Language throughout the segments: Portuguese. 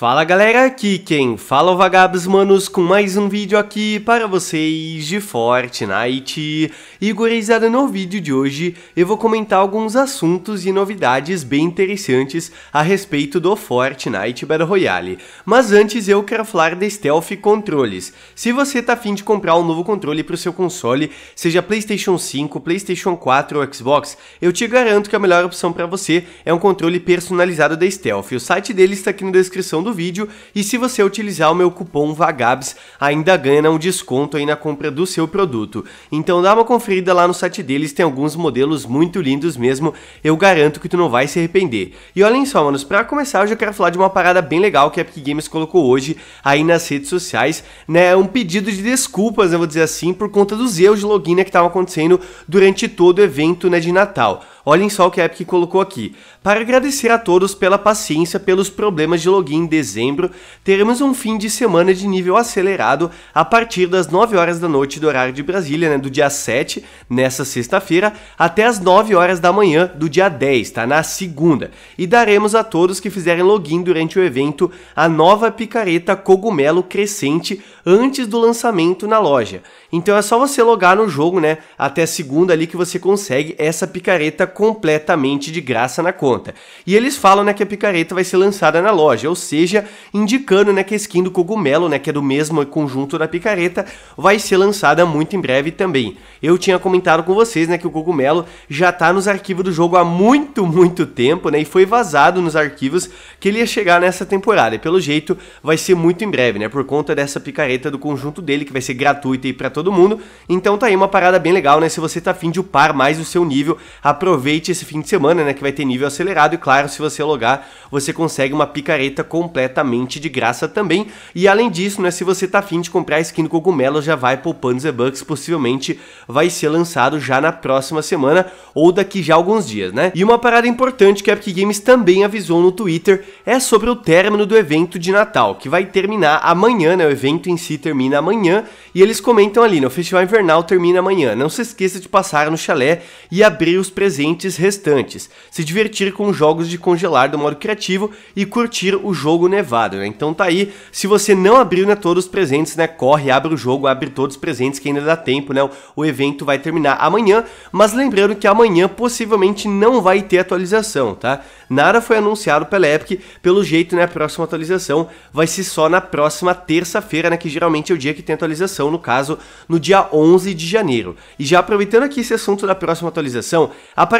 Fala galera, aqui quem fala é o Vagabos Manos com mais um vídeo aqui para vocês de Fortnite. E gurizada, no vídeo de hoje eu vou comentar alguns assuntos e novidades bem interessantes a respeito do Fortnite Battle Royale. Mas antes eu quero falar da Stealth Controles. Se você tá afim de comprar um novo controle para o seu console, seja Playstation 5, Playstation 4 ou Xbox, eu te garanto que a melhor opção para você é um controle personalizado da Stealth. O site dele está aqui na descrição do do vídeo e se você utilizar o meu cupom VAGABS, ainda ganha um desconto aí na compra do seu produto. Então dá uma conferida lá no site deles, tem alguns modelos muito lindos mesmo, eu garanto que tu não vai se arrepender. E olhem só, manos, pra começar eu já quero falar de uma parada bem legal que a Epic Games colocou hoje aí nas redes sociais, né, um pedido de desculpas, eu vou dizer assim, por conta dos erros de login né, que estavam acontecendo durante todo o evento né, de Natal. Olhem só o que a Epic colocou aqui. Para agradecer a todos pela paciência pelos problemas de login em dezembro, teremos um fim de semana de nível acelerado a partir das 9 horas da noite do horário de Brasília, né, do dia 7, nessa sexta-feira, até as 9 horas da manhã do dia 10, tá? Na segunda. E daremos a todos que fizerem login durante o evento a nova picareta Cogumelo Crescente antes do lançamento na loja. Então é só você logar no jogo, né, até segunda ali que você consegue essa picareta completamente de graça na conta. E eles falam né, que a picareta vai ser lançada na loja, ou seja, indicando né, que a skin do cogumelo, né, que é do mesmo conjunto da picareta, vai ser lançada muito em breve também. Eu tinha comentado com vocês né, que o cogumelo já está nos arquivos do jogo há muito, muito tempo né, e foi vazado nos arquivos que ele ia chegar nessa temporada. E pelo jeito vai ser muito em breve, né, por conta dessa picareta do conjunto dele que vai ser gratuita para todo mundo. Então tá aí uma parada bem legal, né? Se você tá afim de upar mais o seu nível, aproveita aproveite esse fim de semana, né, que vai ter nível acelerado e claro, se você alugar, você consegue uma picareta completamente de graça também. E além disso, né, se você tá afim de comprar a skin do cogumelo, já vai poupando e bucks possivelmente vai ser lançado já na próxima semana ou daqui já alguns dias, né? E uma parada importante que a Epic Games também avisou no Twitter é sobre o término do evento de Natal, que vai terminar amanhã, né? O evento em si termina amanhã e eles comentam ali, né, o Festival Invernal termina amanhã. Não se esqueça de passar no chalé e abrir os presentes clientes restantes, se divertir com jogos de congelar do modo criativo e curtir o jogo nevado, né? Então tá aí, se você não abriu né, todos os presentes, né, corre, abre o jogo, abre todos os presentes que ainda dá tempo, né? O evento vai terminar amanhã, mas lembrando que amanhã possivelmente não vai ter atualização, tá? Nada foi anunciado pela Epic, pelo jeito, né, a próxima atualização vai ser só na próxima terça-feira, né, que geralmente é o dia que tem atualização, no caso, no dia 11 de janeiro. E já aproveitando aqui esse assunto da próxima atualização,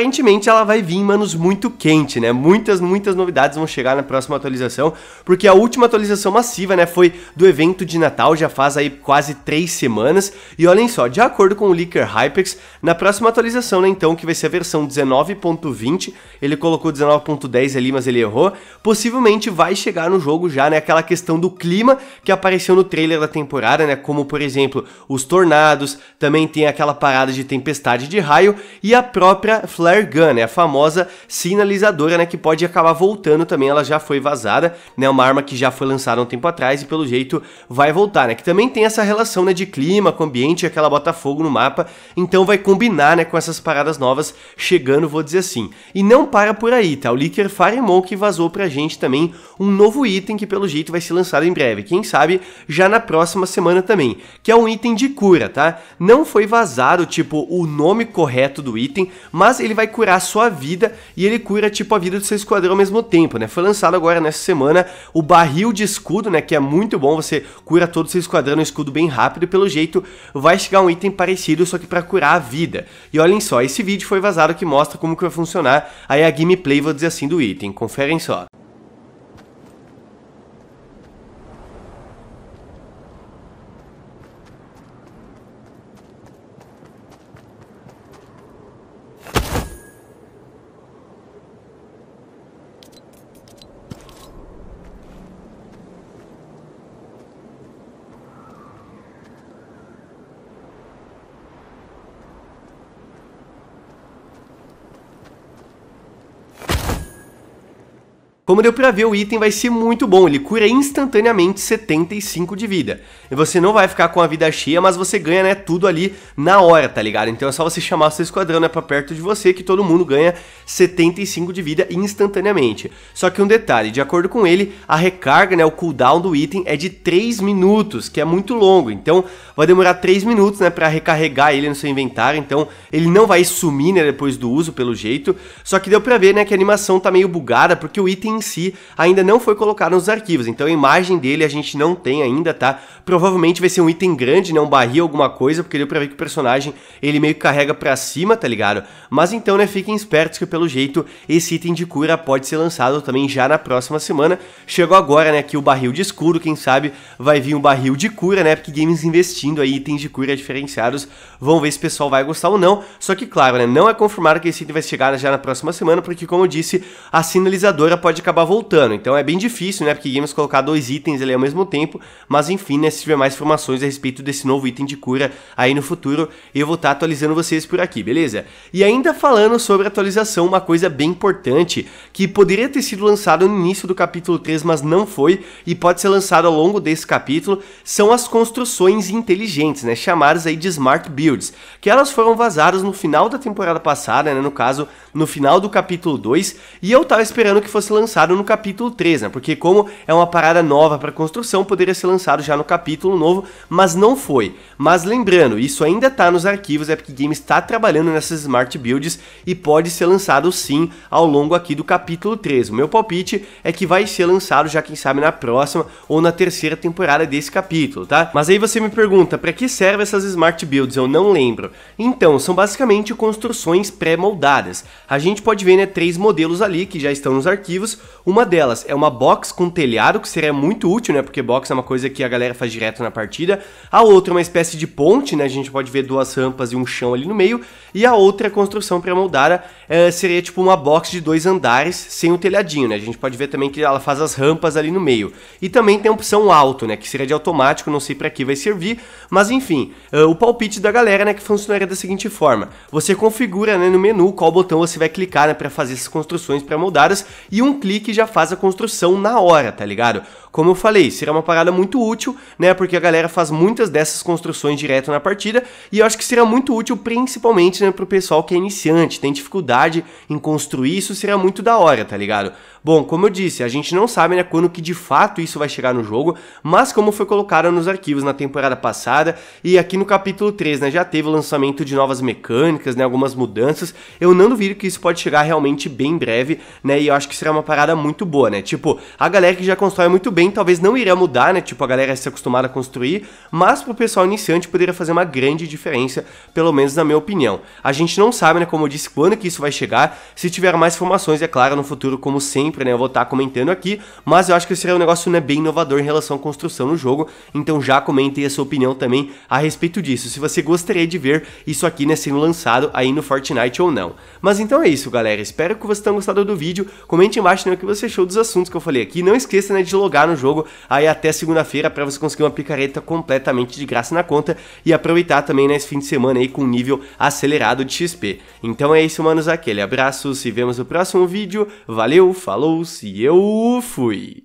aparentemente ela vai vir em manos muito quente, né? Muitas, muitas novidades vão chegar na próxima atualização, porque a última atualização massiva, né, foi do evento de Natal, já faz aí quase três semanas. E olhem só, de acordo com o Leaker Hypex, na próxima atualização, né, então, que vai ser a versão 19.20, ele colocou 19.10 ali, mas ele errou, possivelmente vai chegar no jogo já, né, aquela questão do clima que apareceu no trailer da temporada, né, como, por exemplo, os tornados, também tem aquela parada de tempestade de raio e a própria Flash flare gun, é né? a famosa sinalizadora, né, que pode acabar voltando também, ela já foi vazada, né, uma arma que já foi lançada um tempo atrás e pelo jeito vai voltar, né, que também tem essa relação, né, de clima com o ambiente, aquela bota fogo no mapa, então vai combinar, né, com essas paradas novas chegando, vou dizer assim. E não para por aí, tá, o Licker Firemon que vazou pra gente também um novo item que pelo jeito vai ser lançado em breve, quem sabe já na próxima semana também, que é um item de cura, tá, não foi vazado, tipo, o nome correto do item, mas ele vai vai curar a sua vida e ele cura tipo a vida do seu esquadrão ao mesmo tempo, né? Foi lançado agora nessa semana o barril de escudo, né, que é muito bom, você cura todo o seu esquadrão no escudo bem rápido e pelo jeito vai chegar um item parecido, só que para curar a vida. E olhem só, esse vídeo foi vazado que mostra como que vai funcionar aí a gameplay, vou dizer assim, do item. Conferem só. Como deu pra ver, o item vai ser muito bom, ele cura instantaneamente 75 de vida. E você não vai ficar com a vida cheia, mas você ganha, né, tudo ali na hora, tá ligado? Então é só você chamar seu esquadrão, né, pra perto de você, que todo mundo ganha 75 de vida instantaneamente. Só que um detalhe, de acordo com ele, a recarga, né, o cooldown do item é de 3 minutos, que é muito longo. Então vai demorar 3 minutos, né, pra recarregar ele no seu inventário, então ele não vai sumir, né, depois do uso, pelo jeito. Só que deu pra ver, né, que a animação tá meio bugada, porque o item em si ainda não foi colocado nos arquivos, então a imagem dele a gente não tem ainda, tá? Provavelmente vai ser um item grande, né? Um barril, alguma coisa, porque deu pra ver que o personagem ele meio que carrega pra cima, tá ligado? Mas então, né, fiquem espertos que pelo jeito esse item de cura pode ser lançado também já na próxima semana. Chegou agora, né, aqui o barril de escuro, quem sabe vai vir um barril de cura, né? Porque games investindo aí itens de cura diferenciados, vão ver se o pessoal vai gostar ou não. Só que claro, né, não é confirmado que esse item vai chegar já na próxima semana, porque como eu disse, a sinalizadora pode acabar acabar voltando. Então é bem difícil, né? Porque Games colocar dois itens ali ao mesmo tempo. Mas enfim, né? Se tiver mais informações a respeito desse novo item de cura aí no futuro, eu vou estar tá atualizando vocês por aqui, beleza? E ainda falando sobre atualização, uma coisa bem importante que poderia ter sido lançado no início do capítulo 3, mas não foi, e pode ser lançado ao longo desse capítulo, são as construções inteligentes, né? Chamadas aí de Smart Builds, que elas foram vazadas no final da temporada passada, né? No caso, no final do capítulo 2, e eu tava esperando que fosse lançado lançado no capítulo 3, né? Porque como é uma parada nova para construção, poderia ser lançado já no capítulo novo, mas não foi. Mas lembrando, isso ainda está nos arquivos, a Epic Games está trabalhando nessas smart builds e pode ser lançado sim ao longo aqui do capítulo 3. O meu palpite é que vai ser lançado já quem sabe na próxima ou na terceira temporada desse capítulo, tá? Mas aí você me pergunta, para que servem essas smart builds? Eu não lembro. Então, são basicamente construções pré-moldadas. A gente pode ver né, três modelos ali que já estão nos arquivos. Uma delas é uma box com telhado, que seria muito útil, né? Porque box é uma coisa que a galera faz direto na partida. A outra é uma espécie de ponte, né? A gente pode ver duas rampas e um chão ali no meio. E a outra é construção pré-moldada é, seria tipo uma box de dois andares sem o telhadinho, né? A gente pode ver também que ela faz as rampas ali no meio. E também tem a opção alto, né? Que seria de automático, não sei para que vai servir. Mas enfim, é, o palpite da galera, né? Que funcionaria da seguinte forma. Você configura né, no menu qual botão você vai clicar né, para fazer essas construções pré-moldadas e um clique clique e já faz a construção na hora, tá ligado? Como eu falei, será uma parada muito útil, né? Porque a galera faz muitas dessas construções direto na partida e eu acho que será muito útil principalmente né, pro pessoal que é iniciante, tem dificuldade em construir, isso será muito da hora, tá ligado? Bom, como eu disse, a gente não sabe né, quando que de fato isso vai chegar no jogo, mas como foi colocado nos arquivos na temporada passada e aqui no capítulo 3, né, já teve o lançamento de novas mecânicas, né, algumas mudanças, eu não duvido que isso pode chegar realmente bem breve, né, e eu acho que será uma parada muito boa, né, tipo, a galera que já constrói muito bem talvez não iria mudar, né, tipo, a galera se acostumada a construir, mas pro pessoal iniciante poderia fazer uma grande diferença, pelo menos na minha opinião. A gente não sabe, né, como eu disse, quando que isso vai chegar, se tiver mais informações, é claro, no futuro, como sempre, sempre, né? Eu vou estar tá comentando aqui, mas eu acho que seria é um negócio né, bem inovador em relação à construção no jogo, então já comentem a sua opinião também a respeito disso, se você gostaria de ver isso aqui né, sendo lançado aí no Fortnite ou não. Mas então é isso, galera, espero que vocês tenham gostado do vídeo, comente embaixo né, o que você achou dos assuntos que eu falei aqui, não esqueça né, de logar no jogo aí até segunda-feira para você conseguir uma picareta completamente de graça na conta e aproveitar também nesse né, fim de semana aí com nível acelerado de XP. Então é isso, manos, aquele abraço, se vemos no próximo vídeo, valeu, falou! falou-se, eu fui!